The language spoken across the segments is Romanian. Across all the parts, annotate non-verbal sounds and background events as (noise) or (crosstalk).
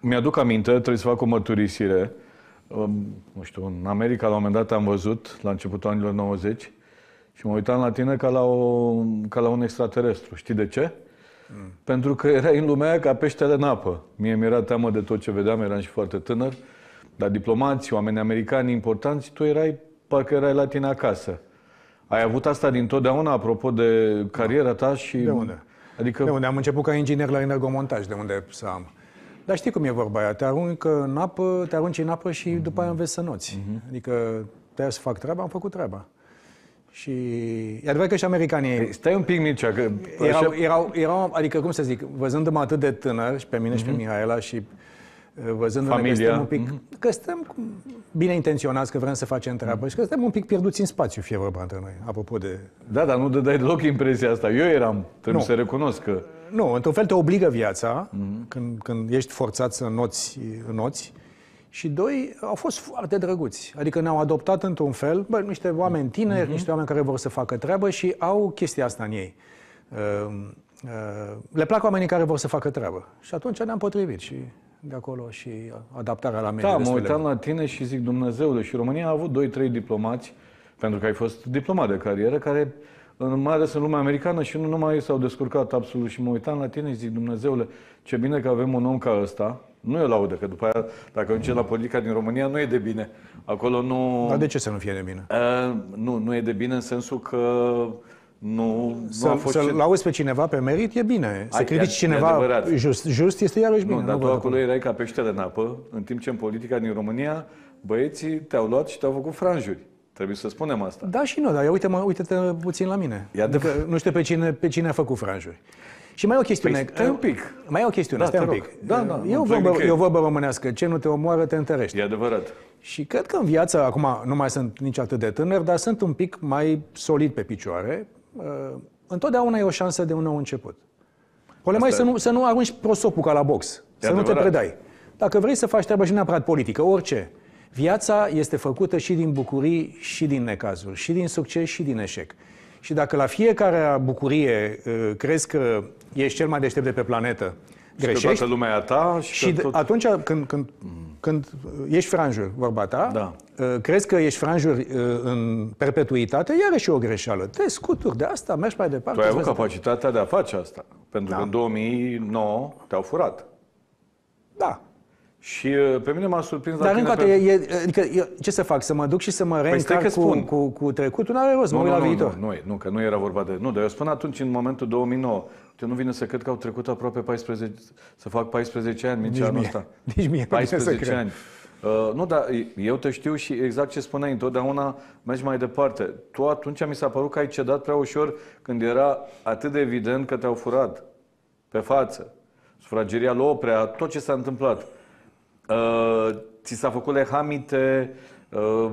mi-aduc aminte, trebuie să fac o mărturisire. Nu știu, în America la un moment dat am văzut, la începutul anilor 90, și mă uitam la tine ca la, o, ca la un extraterestru. Știi de ce? Mm. Pentru că erai în lumea aia ca peștele în apă. Mie mi-era teamă de tot ce vedeam, eram și foarte tânăr, dar diplomați, oameni americani importanți, tu erai, parcă erai la tine acasă. Ai avut asta din totdeauna, apropo de cariera ta și... De unde? Adică... De unde? Am început ca inginer la energomontaj, de unde să am. Dar știi cum e vorba aia, te arunci în apă, te arunci în apă și mm-hmm. după aia înveți să noți. Mm-hmm. Adică te să fac treaba, am făcut treaba. Și e adevărat că și americanii... Păi, stai un pic, Mircea, că... Erau, erau, erau, adică, cum să zic, văzându-mă atât de tânăr, și pe mine mm-hmm. și pe mhm. Mihaela, și eh, văzându-ne că stăm un pic... Mm-hmm. Că stăm bine intenționați, că vrem să facem treabă mm-hmm. și că stăm un pic pierduți în spațiu, fie vorba între noi, apropo de... Da, dar nu dai deloc impresia asta. Eu eram, trebuie nu. să recunosc că... Nu, într-un fel te obligă viața mm-hmm. când, când ești forțat să noți, noți. Și doi, au fost foarte drăguți. Adică ne-au adoptat într-un fel, bă, niște oameni tineri, mm-hmm. niște oameni care vor să facă treabă și au chestia asta în ei. Uh, uh, le plac oamenii care vor să facă treabă. Și atunci ne-am potrivit și de acolo și adaptarea la mediul. Da, mă uitam la tine și zic, Dumnezeule, și România a avut 2-3 diplomați, pentru că ai fost diplomat de carieră, care în, mai ales în lumea americană și nu numai ei s-au descurcat absolut. Și mă uitam la tine și zic, Dumnezeule, ce bine că avem un om ca ăsta. Nu e laudă, că după aia, dacă ajunge la politica din România, nu e de bine. Acolo nu... Dar de ce să nu fie de bine? Uh, nu, nu e de bine în sensul că nu, să, nu a fost să ce... pe cineva pe merit e bine. Să Ai, critici cineva just, just este iarăși bine. Nu, dar nu tu acolo erai ca peștele în apă, în timp ce în politica din România băieții te-au luat și te-au făcut franjuri. Trebuie să spunem asta. Da și nu, dar ia uite-mă, uite-te puțin la mine. Ia adică, nu știu pe cine, pe cine a făcut franjuri. Și mai e o chestiune. Păi, stai un pic. Mai e o chestiune, da, stai un pic. Da, da, eu, vorbă, eu vorbă românească, ce nu te omoară, te întărești. E adevărat. Și cred că în viață, acum nu mai sunt nici atât de tânăr, dar sunt un pic mai solid pe picioare. Uh, întotdeauna e o șansă de un nou început. Problema e să nu, să nu arunci prosopul ca la box, e să adevărat. nu te predai. Dacă vrei să faci treaba și neapărat politică, orice, Viața este făcută și din bucurii și din necazuri, și din succes și din eșec. Și dacă la fiecare bucurie uh, crezi că ești cel mai deștept de pe planetă, și greșești... Și lumea ta și, și tot... atunci când, când, când ești franjur, vorba ta, da. Uh, crezi că ești franjur uh, în perpetuitate, iarăși e o greșeală. Te scuturi de asta, mergi mai departe. Tu ai avut capacitatea de a face asta. Pentru da. că în 2009 te-au furat. Da. Și uh, pe mine m-a surprins... Dar încă o dată, pe... e, adică, e, ce să fac? Să mă duc și să mă păi reîncarc păi cu, cu, cu trecutul? N-are rost, nu, mă uit la nu, viitor. Nu, nu, nu, că nu era vorba de... Nu, dar eu spun atunci, în momentul 2009, te nu vine să cred că au trecut aproape 14... să fac 14 ani, nici deci anul ăsta. Nici (laughs) deci mie 14 ani. Uh, nu, dar eu te știu și exact ce spuneai, întotdeauna mergi mai departe. Tu atunci mi s-a părut că ai cedat prea ușor când era atât de evident că te-au furat pe față. Sufrageria lui Oprea, tot ce s-a întâmplat ți s-a făcut lehamite, ă,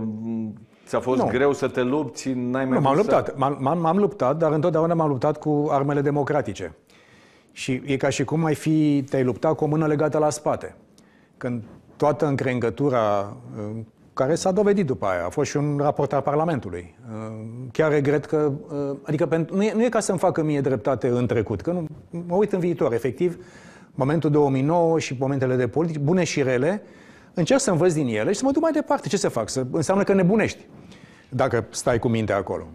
ți-a fost nu. greu să te lupți, n-ai mai nu, m-am luptat, să... m-am, m-am luptat, dar întotdeauna m-am luptat cu armele democratice. Și e ca și cum ai fi, te-ai lupta cu o mână legată la spate. Când toată încrengătura ă, care s-a dovedit după aia. A fost și un raport al Parlamentului. Ă, chiar regret că... Adică nu e, nu e ca să-mi facă mie dreptate în trecut, că nu, mă uit în viitor, efectiv momentul 2009 și momentele de politici, bune și rele, încerc să învăț din ele și să mă duc mai departe. Ce să fac? Să, înseamnă că nebunești dacă stai cu mintea acolo.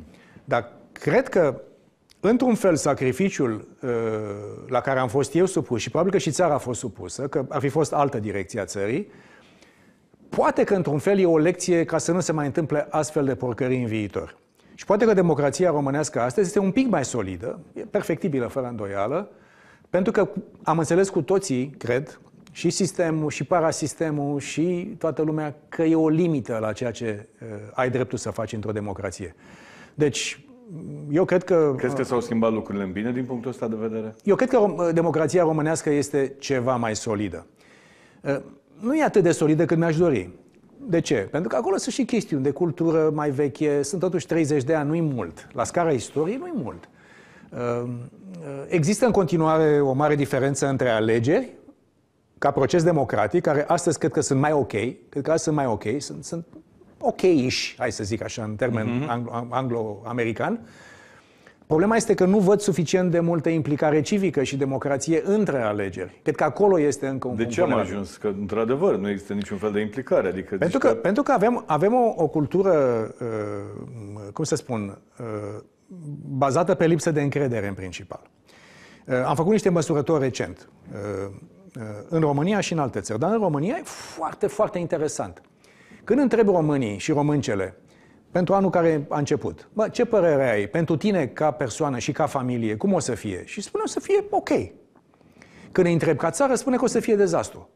Dar cred că, într-un fel, sacrificiul uh, la care am fost eu supus și probabil că și țara a fost supusă, că ar fi fost altă direcție a țării, poate că, într-un fel, e o lecție ca să nu se mai întâmple astfel de porcării în viitor. Și poate că democrația românească astăzi este un pic mai solidă, e perfectibilă fără îndoială, pentru că am înțeles cu toții, cred, și sistemul, și parasistemul, și toată lumea, că e o limită la ceea ce uh, ai dreptul să faci într-o democrație. Deci, eu cred că... Crezi că eh, s-au schimbat lucrurile în bine din punctul ăsta de vedere? Eu cred că rom- eh, democrația românească este ceva mai solidă. Uh, nu e atât de solidă cât mi-aș dori. De ce? Pentru că acolo sunt și chestiuni de cultură mai veche, sunt totuși 30 de ani, nu-i mult. La scara istoriei nu-i mult. Uh, Ehm, există în continuare o mare diferență între alegeri ca proces democratic, care astăzi cred că sunt mai ok, cred că astăzi sunt mai ok, sunt, sunt ok-ish, hai să zic așa, în termen mm-hmm. anglo-american. Problema este că nu văd suficient de multă implicare civică și democrație între alegeri. Cred că acolo este încă un De ce am ajuns? Că, într-adevăr, nu există niciun fel de implicare. Adică pentru, că, că... pentru că avem, avem o, o cultură, uh, cum să spun, uh, bazată pe lipsă de încredere în principal. Uh, am făcut niște măsurători recent uh, uh, în România și în alte țări, dar în România e foarte, foarte interesant. Când întreb românii și româncele pentru anul care a început, bă, ce părere ai pentru tine ca persoană și ca familie, cum o să fie? Și spune o să fie ok. Când îi întreb ca țară, spune că o să fie dezastru.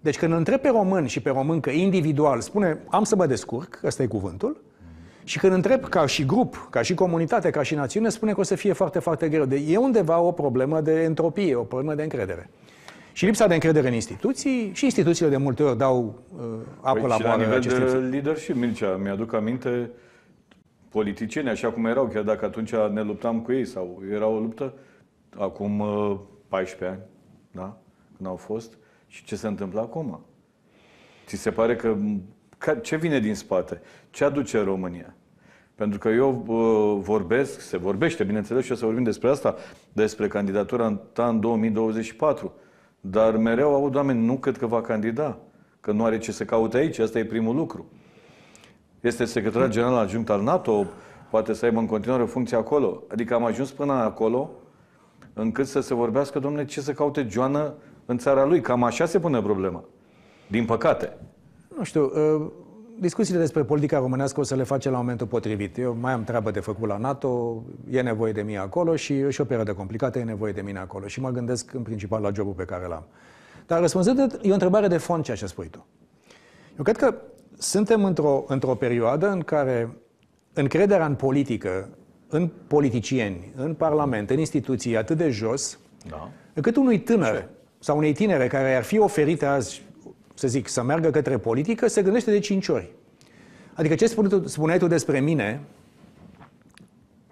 Deci când întreb pe român și pe româncă individual, spune am să mă descurc, ăsta e cuvântul, și când întreb ca și grup, ca și comunitate, ca și națiune, spune că o să fie foarte, foarte greu. De, e undeva o problemă de entropie, o problemă de încredere. Și lipsa de încredere în instituții, și instituțiile de multe ori dau uh, apă păi la boală. la nivel de leadership, Mircea, mi-aduc aminte politicieni, așa cum erau, chiar dacă atunci ne luptam cu ei, sau era o luptă acum uh, 14 ani, da? Când au fost. Și ce se întâmplă acum? Ți se pare că ce vine din spate? Ce aduce România? Pentru că eu vorbesc, se vorbește, bineînțeles, și o să vorbim despre asta, despre candidatura ta în 2024. Dar mereu aud oameni, nu cred că va candida, că nu are ce să caute aici, asta e primul lucru. Este secretar general adjunct al NATO, poate să aibă în continuare o funcție acolo. Adică am ajuns până acolo încât să se vorbească, domnule, ce să caute Joana în țara lui. Cam așa se pune problema. Din păcate. Nu știu, uh discuțiile despre politica românească o să le face la momentul potrivit. Eu mai am treabă de făcut la NATO, e nevoie de mine acolo și și o perioadă complicată, e nevoie de mine acolo. Și mă gândesc în principal la jobul pe care l-am. Dar răspunzând, e o întrebare de fond ceea ce spui tu. Eu cred că suntem într-o, într-o perioadă în care încrederea în politică, în politicieni, în parlament, în instituții, atât de jos, da. încât unui tânăr sau unei tinere care ar fi oferite azi să zic, să meargă către politică, se gândește de cinci ori. Adică ce spune tu, spuneai tu despre mine,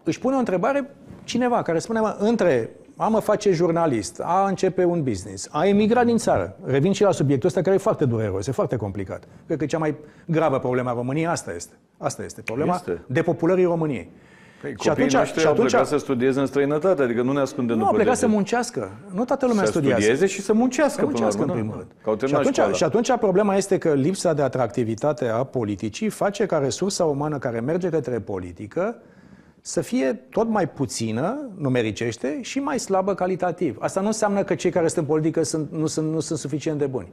își pune o întrebare cineva care spune, mă, între a mă face jurnalist, a începe un business, a emigra din țară. Revin și la subiectul ăsta care e foarte dureros, e foarte complicat. Cred că cea mai gravă problemă a României asta este. Asta este problema este. depopulării României. Păi, și atunci, și atunci plecat să studieze în străinătate, adică nu ne ascundem nu, după Nu, plecat să muncească. Nu toată lumea să studiază. studieze și să muncească, să muncească până la în primul da. rând. Și atunci, și atunci problema este că lipsa de atractivitate a politicii face ca resursa umană care merge către politică să fie tot mai puțină, numericește, și mai slabă calitativ. Asta nu înseamnă că cei care sunt în politică sunt, nu, sunt, nu sunt suficient de buni.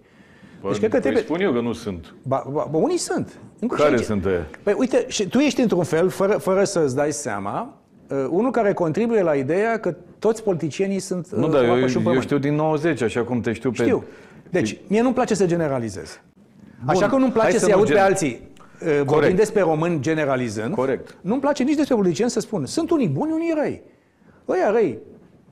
Păi deci, cred că păi trebuie... spun eu că nu sunt. Ba, ba, ba unii sunt. Încă care și sunt aia? Păi uite, și tu ești într-un fel, fără, fără să-ți dai seama, uh, unul care contribuie la ideea că toți politicienii sunt uh, Nu, dar eu, eu știu din 90, așa cum te știu pe... Știu. Deci, mie nu-mi place să generalizez. Bun. Așa că nu-mi place să-i să aud gen... pe alții uh, Corect. vorbind despre români generalizând. Corect. Nu-mi place nici despre politicieni să spun. Sunt unii buni, unii răi. Ăia răi,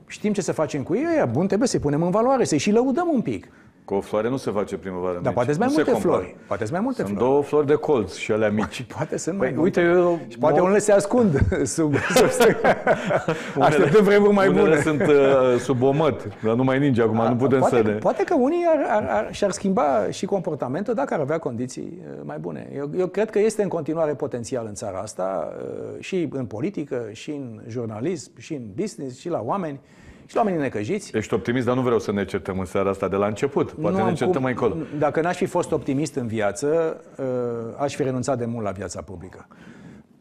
știm ce să facem cu ei, ăia bun, trebuie să-i punem în valoare, să-i și lăudăm un pic. Că o floare nu se face primăvară Dar poate mai multe flori. Poate mai multe sunt flori. două flori de colț și alea mici. poate sunt păi, mai multe. Uite, eu, și poate mă... unele se ascund (laughs) sub... sub (laughs) Așteptăm vremuri mai bune. sunt uh, sub omăt, dar nu mai ninge acum, A, nu putem poate, să ne... Poate că unii ar, ar, ar, și-ar schimba și comportamentul dacă ar avea condiții uh, mai bune. Eu, eu cred că este în continuare potențial în țara asta, uh, și în politică, și în jurnalism, și în business, și la oameni și la oamenii necăjiți. Ești optimist, dar nu vreau să ne certăm în seara asta de la început. Poate nu ne certăm mai încolo. Dacă n-aș fi fost optimist în viață, uh, aș fi renunțat de mult la viața publică.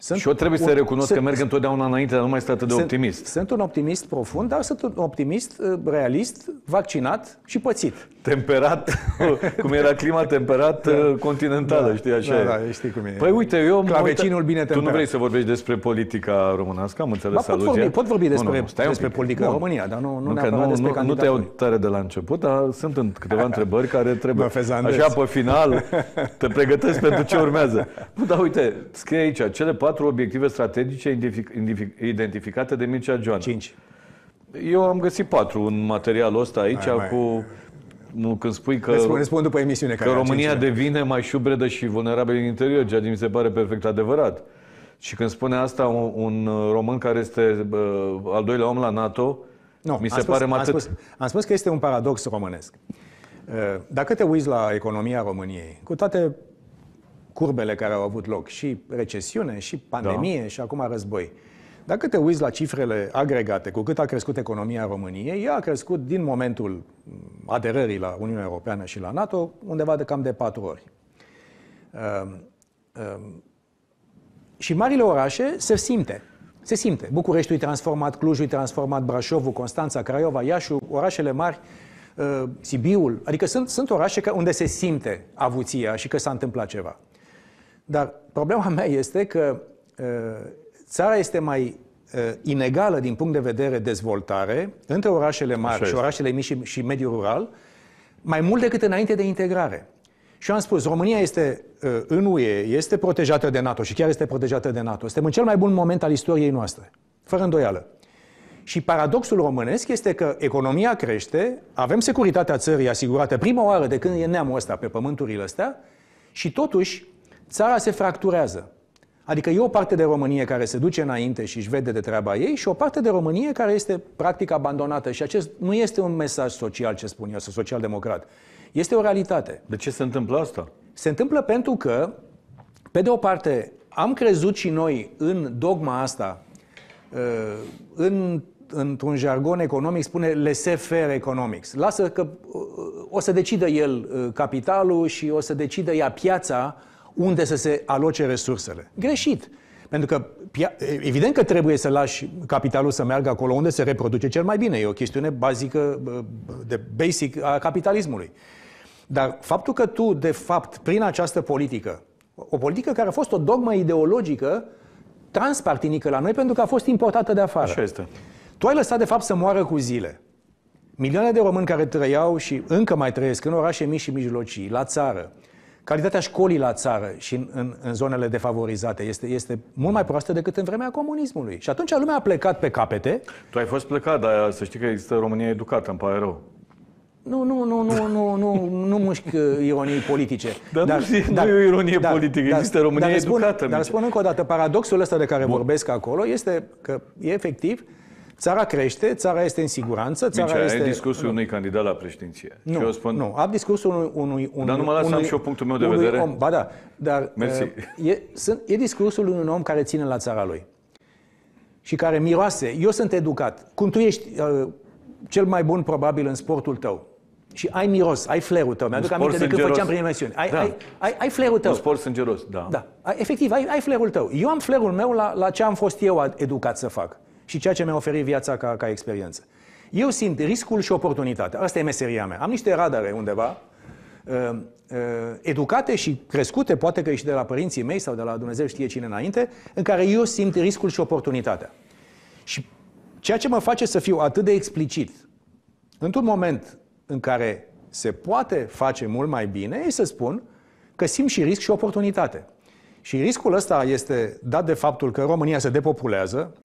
Sunt și eu trebuie un, să recunosc sunt, că merg întotdeauna înainte, dar nu mai sunt atât de sunt, optimist. Sunt un optimist profund, dar sunt un optimist uh, realist, vaccinat și pățit. Temperat, (laughs) cum era clima temperat da. Uh, continentală, da, știi așa? Da, da, știi cum e. Păi uite, eu... Clavecinul bine temperat. Tu nu vrei să vorbești despre politica românească, am înțeles ba, pot, vorbi, pot vorbi despre, nu, nu, stai despre politica Bun. România, dar nu, nu, nu neapărat nu, despre nu, nu te iau tare de la început, dar sunt în câteva (laughs) întrebări care trebuie... Așa, pe final, te pregătesc pentru ce urmează. (laughs) Nu, dar uite, scrie aici, cele patru patru obiective strategice identificate de Mircea Joana. Cinci. Eu am găsit patru în materialul ăsta aici mai, mai. cu... Nu, când spui că, răspund, răspund după emisiune, că România devine mai șubredă și vulnerabilă în interior, ceea ce mi se pare perfect adevărat. Și când spune asta un, un român care este uh, al doilea om la NATO, nu, mi se spus, pare am spus, am spus că este un paradox românesc. Dacă te uiți la economia României, cu toate curbele care au avut loc, și recesiune, și da. pandemie, da. și acum război. Dacă te uiți la cifrele agregate, cu cât a crescut economia României, ea a crescut din momentul aderării la Uniunea Europeană și la NATO undeva de cam de patru ori. Um, um, și marile orașe se simte. Se simte. Bucureștiul e transformat, Clujul e transformat, Brașovul, Constanța, Craiova, Iașu, orașele mari, uh, Sibiul. Adică sunt, sunt orașe unde se simte avuția și că s-a întâmplat ceva. Dar problema mea este că uh, țara este mai uh, inegală din punct de vedere dezvoltare între orașele mari și orașele mici și, mediul rural, mai mult decât înainte de integrare. Și eu am spus, România este uh, în UE, este protejată de NATO și chiar este protejată de NATO. Suntem în cel mai bun moment al istoriei noastre, fără îndoială. Și paradoxul românesc este că economia crește, avem securitatea țării asigurată prima oară de când e neamul ăsta pe pământurile astea și totuși țara se fracturează. Adică e o parte de Românie care se duce înainte și își vede de treaba ei și o parte de Românie care este practic abandonată. Și acest nu este un mesaj social, ce spun eu, sau social-democrat. Este o realitate. De ce se întâmplă asta? Se întâmplă pentru că, pe de o parte, am crezut și noi în dogma asta, uh, în, într-un jargon economic spune laissez-faire economics. Lasă că uh, o să decidă el uh, capitalul și o să decidă ea piața unde să se aloce resursele. Greșit. Pentru că, evident că trebuie să lași capitalul să meargă acolo unde se reproduce cel mai bine. E o chestiune bazică, de basic a capitalismului. Dar faptul că tu, de fapt, prin această politică, o politică care a fost o dogmă ideologică transpartinică la noi pentru că a fost importată de afară. Așa este. Tu ai lăsat, de fapt, să moară cu zile. Milioane de români care trăiau și încă mai trăiesc în orașe mici și mijlocii, la țară, Calitatea școlii la țară și în, în, în zonele defavorizate este, este mult mai proastă decât în vremea comunismului. Și atunci lumea a plecat pe capete. Tu ai fost plecat, dar să știi că există România educată, îmi pare rău. Nu, nu, nu, nu, nu, nu, nu mușc uh, ironii politice. Dar, (laughs) dar nu, dar, nu e o ironie dar, politică, dar, există România dar educată. Spun, dar spun încă o dată, paradoxul ăsta de care Bun. vorbesc acolo este că, e efectiv, uh, Țara crește, țara este în siguranță, țara Mincea, este... ai discursul nu. unui candidat la președinție. Nu, și eu spun... nu, am discursul unui... unui, unui dar nu mă las unui, și eu punctul meu de vedere. Om, ba da, dar Mersi. Uh, e, sunt, e discursul unui om care ține la țara lui și care miroase. Eu sunt educat. Cum tu ești uh, cel mai bun probabil în sportul tău, și ai miros, ai flerul tău. Mi-aduc aminte de când făceam prin emisiune. Ai, da. ai, ai, ai flerul tău. Un sport sângeros, da. da. Efectiv, ai, ai flerul tău. Eu am flerul meu la, la ce am fost eu educat să fac și ceea ce mi-a oferit viața ca, ca experiență. Eu simt riscul și oportunitatea. Asta e meseria mea. Am niște radare undeva, ă, ă, educate și crescute, poate că și de la părinții mei sau de la Dumnezeu știe cine înainte, în care eu simt riscul și oportunitatea. Și ceea ce mă face să fiu atât de explicit, într-un moment în care se poate face mult mai bine, e să spun că simt și risc și oportunitate. Și riscul ăsta este dat de faptul că România se depopulează,